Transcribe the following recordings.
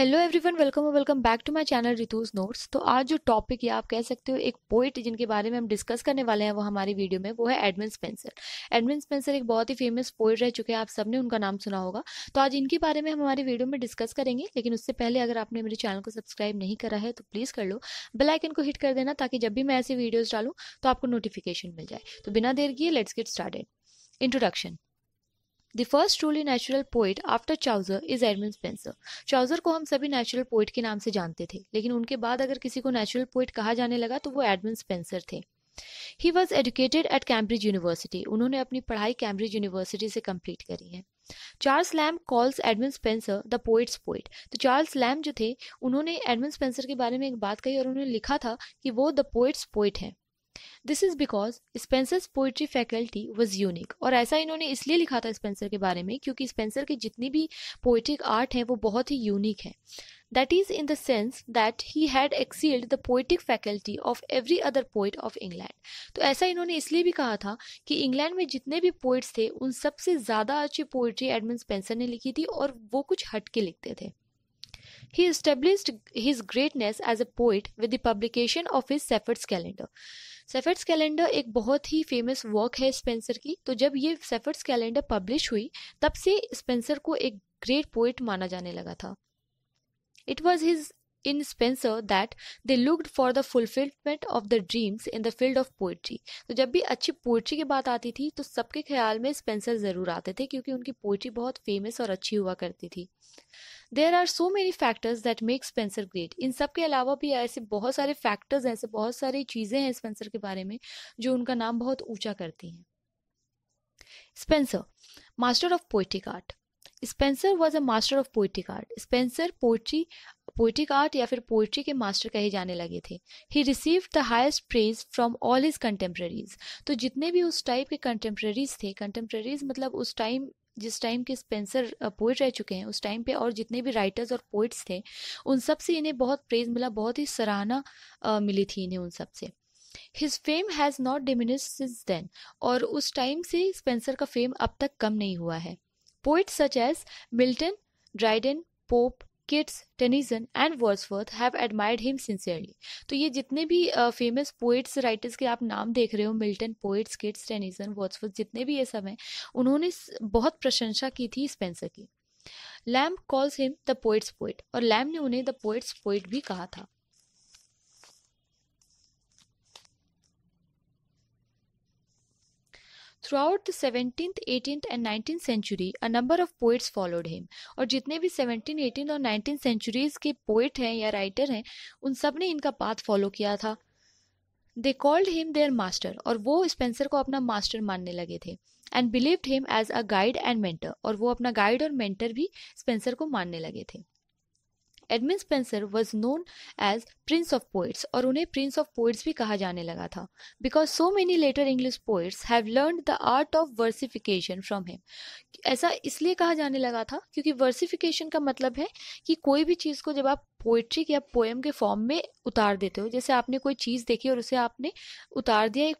Hello everyone welcome और welcome back to my channel Ritu's notes तो आज जो टॉपिक या आप कह सकते हो एक पोइट जिनके बारे में हम डिस्कस करने वाले हैं वो हमारी वीडियो में वो है एडमिन स्पेंसर एडमिन स्पेंसर एक बहुत ही फेमस पोइट रह चुके हैं आप सबने उनका नाम सुना होगा तो आज इनके बारे में हम हमारी वीडियो में डिस्कस करेंगे लेकिन उससे पहले अगर आपने मेरे चैनल को सब्सक्राइब नहीं करा है तो प्लीज़ कर लो बेलाइकन को हिट कर देना ताकि जब भी मैं ऐसी वीडियोज़ डालूँ तो आपको नोटिफिकेशन मिल जाए तो बिना देर किए let's get started introduction the first truly natural poet after Chaucer is Edmund Spenser Chaucer को हम सभी नेचुरल पोइट के नाम से जानते थे लेकिन उनके बाद अगर किसी को नेचुरल पोइट कहा जाने लगा तो वो एडमिन स्पेंसर थे he was educated at Cambridge University उन्होंने अपनी पढ़ाई कैम्ब्रिज यूनिवर्सिटी से कंप्लीट करी है Charles Lamb calls Edmund Spenser the poet's poet तो चार्ल्स लैम जो थे उन्होंने एडमिन स्पेंसर के बारे में एक बात कही और उन्होंने लिखा था कि वो द पोइट्स पोइट हैं this is because Spenser's poetry faculty was unique और ऐसा इन्होंने इसलिए लिखा था स्पेंसर के बारे में क्योंकि स्पेंसर की जितनी भी पोइट्रिक आर्ट है वो बहुत ही यूनिक है that is in dense that he had had the poetic faculty of every other poet of England तो ऐसा इन्होंने इसलिए भी कहा था कि इंग्लैंड में जितने भी पोइट्स थे उन सबसे ज़्यादा अच्छी पोइट्री एडमिन स्पेंसर ने लिखी थी और वो कुछ हटके लिखते थे He established his greatness as a poet with the publication of his Sappho's Calendar. Shepherd's Calendar एक बहुत ही फेमस वर्क है स्पेंसर की तो जब ये सेफर्ट्स कैलेंडर पब्लिश हुई तब से स्पेंसर को एक ग्रेट पोइट माना जाने लगा था it was his in Spencer that they looked for the fulfillment of the dreams in the field of poetry. तो जब भी अच्छी पोइट्री की बात आती थी तो सबके ख्याल में स्पेंसर ज़रूर आते थे क्योंकि उनकी पोइट्री बहुत फेमस और अच्छी हुआ करती थी there are so many factors that make Spenser great इन सब के अलावा भी ऐसे बहुत सारे फैक्टर्स ऐसे बहुत सारी चीज़ें हैं स्पेंसर के बारे में जो उनका नाम बहुत ऊंचा करती हैं Spenser master of poetic art Spenser was a master of poetic art Spenser poetry poetic art या फिर पोइट्री के मास्टर कहे जाने लगे थे he received the highest praise from all his contemporaries तो जितने भी उस टाइप के कंटेम्प्रेरीज थे कंटेम्प्रेरीज मतलब उस टाइम जिस टाइम के स्पेंसर पोइट रह चुके हैं उस टाइम पे और जितने भी राइटर्स और पोइट्स थे उन सब से इन्हें बहुत प्रेज मिला बहुत ही सराहना मिली थी इन्हें उन सब से his fame has not diminish since then और उस टाइम से स्पेंसर का फेम अब तक कम नहीं हुआ है Poets such as Milton, Dryden, Pope, Keats Tennyson and Wordsworth have admired him sincerely तो ये जितने भी फेमस पोइट्स राइटर्स के आप नाम देख रहे हो Milton poets Keats Tennyson Wordsworth जितने भी ये सब हैं उन्होंने बहुत प्रशंसा की थी स्पेंसर की Lamb calls him the poet's poet और लैम ने उन्हें द पोइट्स पोइट भी कहा था throughout the seventeen eighteen and nineteen century a number of poets followed him और जितने भी सेवनटीन एटीन और नाइनटीन सेंचुरीज के पोइट हैं या राइटर हैं उन सब ने इनका पाथ फॉलो किया था they called him their master और वो स्पेंसर को अपना मास्टर मानने लगे थे and believed him as a guide and mentor और वो अपना गाइड और मेंटर भी स्पेंसर को मानने लगे थे Edmund Spenser was known as prince of poets और उन्हें प्रिंस ऑफ पोइट्स भी कहा जाने लगा था because so many later English poets have learn the art of versification from him ऐसा इसलिए कहा जाने लगा था क्योंकि वर्सिफिकेशन का मतलब है कि कोई भी चीज़ को जब आप पोइट्री या पोएम के फॉर्म में उतार देते हो जैसे आपने कोई चीज़ देखी और उसे आपने उतार दिया एक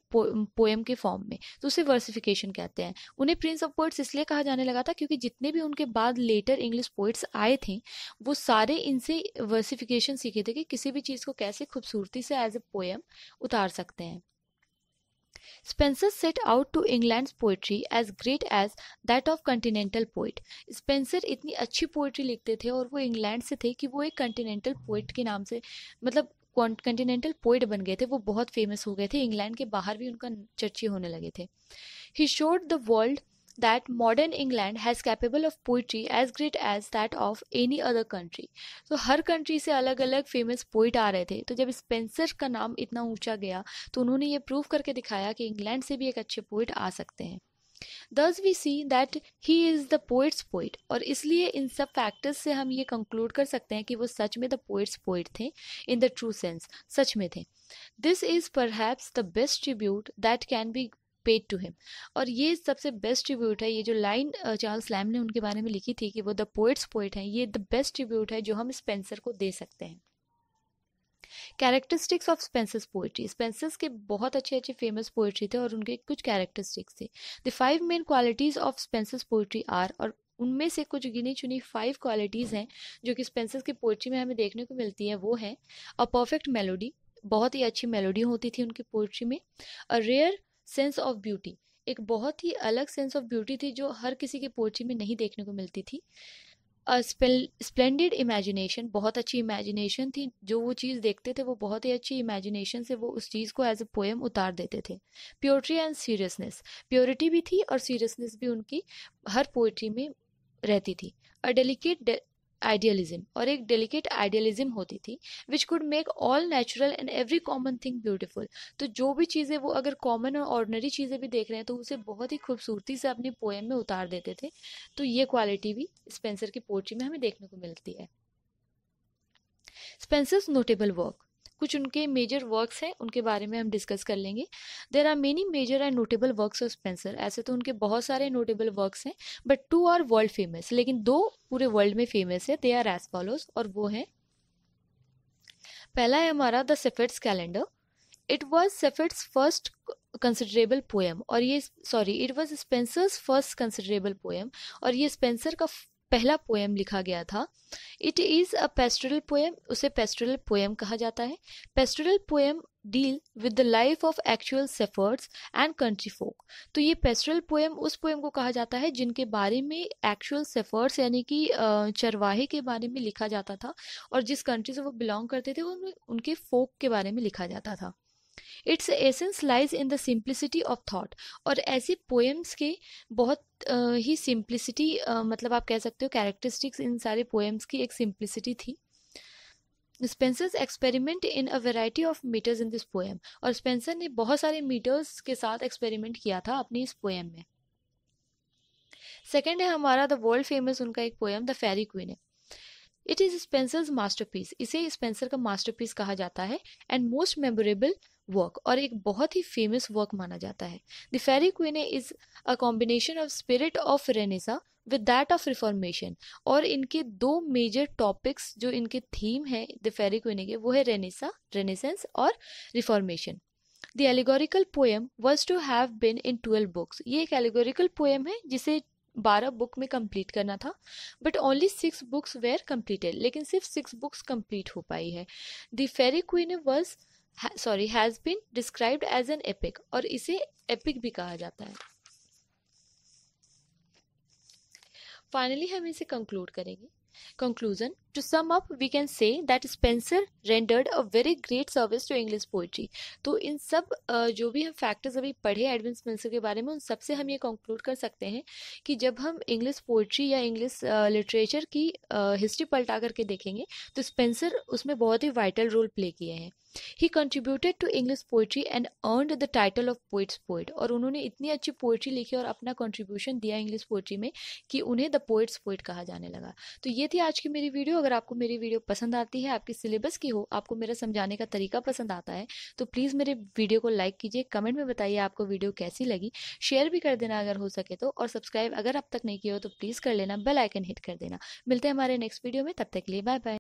पोएम के फॉर्म में तो उसे वर्सिफिकेशन कहते हैं उन्हें प्रिंस ऑफ पोइट्स इसलिए कहा जाने लगा था क्योंकि जितने भी उनके बाद लेटर इंग्लिश पोइट्स आए थे वो सारे इन इनसे वर्सिफिकेशन सीखे थे कि किसी भी चीज़ को कैसे खूबसूरती से एज ए पोएम उतार सकते हैं Spenser set out to England poetry as great as that of continental poet. Spenser इतनी अच्छी पोइट्री लिखते थे और वो इंग्लैंड से थे कि वो एक कंटिनेंटल पोइट के नाम से मतलब कंटिनेंटल पोइट बन गए थे वो बहुत फेमस हो गए थे इंग्लैंड के बाहर भी उनका चर्चे होने लगे थे he showed the world that modern England has capable of poetry as great as that of any other country. तो so, हर कंट्री से अलग अलग फेमस पोइट आ रहे थे तो जब स्पेंसर का नाम इतना ऊंचा गया तो उन्होंने ये प्रूव करके दिखाया कि इंग्लैंड से भी एक अच्छे पोइट आ सकते हैं दस we see that he is the poet's poet और इसलिए इन सब फैक्टर्स से हम ये कंक्लूड कर सकते हैं कि वो सच में द पोइट्स पोइट थे इन द ट्रू सेंस सच में थे this is perhaps the best tribute that can be paid to him और ये सबसे बेस्ट ट्रिब्यूट है ये जो लाइन चार्ल्स लैम ने उनके बारे में लिखी थी कि वो द पोइट्स पोइट हैं ये द बेस्ट ट्रिब्यूट है जो हम स्पेंसर को दे सकते हैं characteristics of Spenser's poetry Spenser's के बहुत अच्छे अच्छे फेमस पोएट्री थे और उनके कुछ कैरेक्टरिस्टिक्स थे the five main qualities of Spenser's poetry are और उनमें से कुछ गिनी चुनी फाइव क्वालिटीज़ हैं जो कि स्पेंसर्स की पोएट्री में हमें देखने को मिलती है वो है अ परफेक्ट मेलोडी बहुत ही अच्छी मेलोडी होती थी उनकी पोएट्री में a rare sense of beauty एक बहुत ही अलग सेंस ऑफ ब्यूटी थी जो हर किसी की पोर्ट्री में नहीं देखने को मिलती थी स्प्लेंडेड इमेजिनेशन बहुत अच्छी इमेजिनेशन थी जो वो चीज़ देखते थे वो बहुत ही अच्छी इमेजिनेशन से वो उस चीज़ को एज ए पोएम उतार देते थे प्योरिटी एंड सीरियसनेस प्योरिटी भी थी और सीरियसनेस भी उनकी हर पोइट्री में रहती थी अ डेलीकेट आइडियलिज्म और एक डेलिकेट आइडियलिज्म होती थी which could make all natural and every common thing beautiful तो जो भी चीज़ें वो अगर कॉमन और ऑर्डनरी चीज़ें भी देख रहे हैं तो उसे बहुत ही खूबसूरती से अपनी पोएम में उतार देते थे तो ये क्वालिटी भी स्पेंसर की पोट्री में हमें देखने को मिलती है स्पेंसर्स नोटेबल वर्क कुछ उनके मेजर वर्क्स हैं उनके बारे में हम डिस्कस कर लेंगे there are many major and notable works of Spenser ऐसे तो उनके बहुत सारे नोटेबल वर्क्स हैं but two are world famous लेकिन दो पूरे वर्ल्ड में फेमस है दे आर एज फॉलोज और वो हैं पहला है हमारा the Shepherd's Calendar it was Shepherd's first considerable poem और ये sorry it was Spenser's first considerable poem और ये स्पेंसर का पहला पोएम लिखा गया था it is a pastoral poem उसे पेस्टोरल पोएम कहा जाता है pastoral poem deal with the life of actual shepherds and country folk तो ये पेस्टोरल पोएम उस पोएम को कहा जाता है जिनके बारे में एक्चुअल सेफर्ड्स यानी कि चरवाहे के बारे में लिखा जाता था और जिस कंट्री से वो बिलोंग करते थे उनके फोक के बारे में लिखा जाता था its essence lies in the simplicity of thought और ऐसी पोएम्स के बहुत ही सिंप्लिसिटी मतलब आप कह सकते हो कैरेक्टरिस्टिक्स इन सारे पोएम्स की एक सिंप्लिसिटी थी Spenser's experiment in a variety of meters in this poem और स्पेंसर ने बहुत सारे मीटर्स के साथ एक्सपेरिमेंट किया था अपनी इस पोएम में सेकेंड है हमारा द वर्ल्ड फेमस उनका एक पोएम द फेरी क्वीन है it is Spenser's masterpiece इसे स्पेंसर का मास्टर पीस कहा जाता है एंड मोस्ट मेमोरेबल वर्क और एक बहुत ही फेमस वर्क माना जाता है the Faerie Queene is a combination of spirit of Renaissance with that of Reformation और इनके दो मेजर टॉपिक्स जो इनके थीम है द फेरी क्वीन के वो है रेनेसा रेनेसेंस और Reformation the allegorical poem was to have been in twelve books ये एक एलिगोरिकल पोएम है जिसे बारह बुक में कंप्लीट करना था but only six books were completed लेकिन सिर्फ सिक्स बुक्स कंप्लीट हो पाई है the Faerie Queene was sorry has been described as an epic और इसे एपिक भी कहा जाता है फाइनली हम इसे कंक्लूड करेंगे Conclusion To sum up, we can say that Spencer rendered a very great service to English poetry. तो इन सब जो भी हम फैक्टर्स अभी पढ़े एडविन स्पेंसर के बारे में उन सब से हम ये कंक्लूड कर सकते हैं कि जब हम इंग्लिश पोइट्री या इंग्लिश लिटरेचर की हिस्ट्री पलटा करके देखेंगे तो स्पेंसर उसमें बहुत ही वाइटल रोल प्ले किए हैं ही contributed to English poetry and earned the title of poets poet और उन्होंने इतनी अच्छी पोएट्री लिखी और अपना कंट्रीब्यूशन दिया इंग्लिश पोएट्री में कि उन्हें द पोइट्स पोइट कहा जाने लगा तो ये थी आज की मेरी वीडियो अगर आपको मेरी वीडियो पसंद आती है आपकी सिलेबस की हो आपको मेरा समझाने का तरीका पसंद आता है तो प्लीज़ मेरे वीडियो को लाइक कीजिए कमेंट में बताइए आपको वीडियो कैसी लगी शेयर भी कर देना अगर हो सके तो और सब्सक्राइब अगर अब तक नहीं किया हो तो प्लीज़ कर लेना बेल आइकन हिट कर देना मिलते हैं हमारे नेक्स्ट वीडियो में तब तक के लिए बाय बाय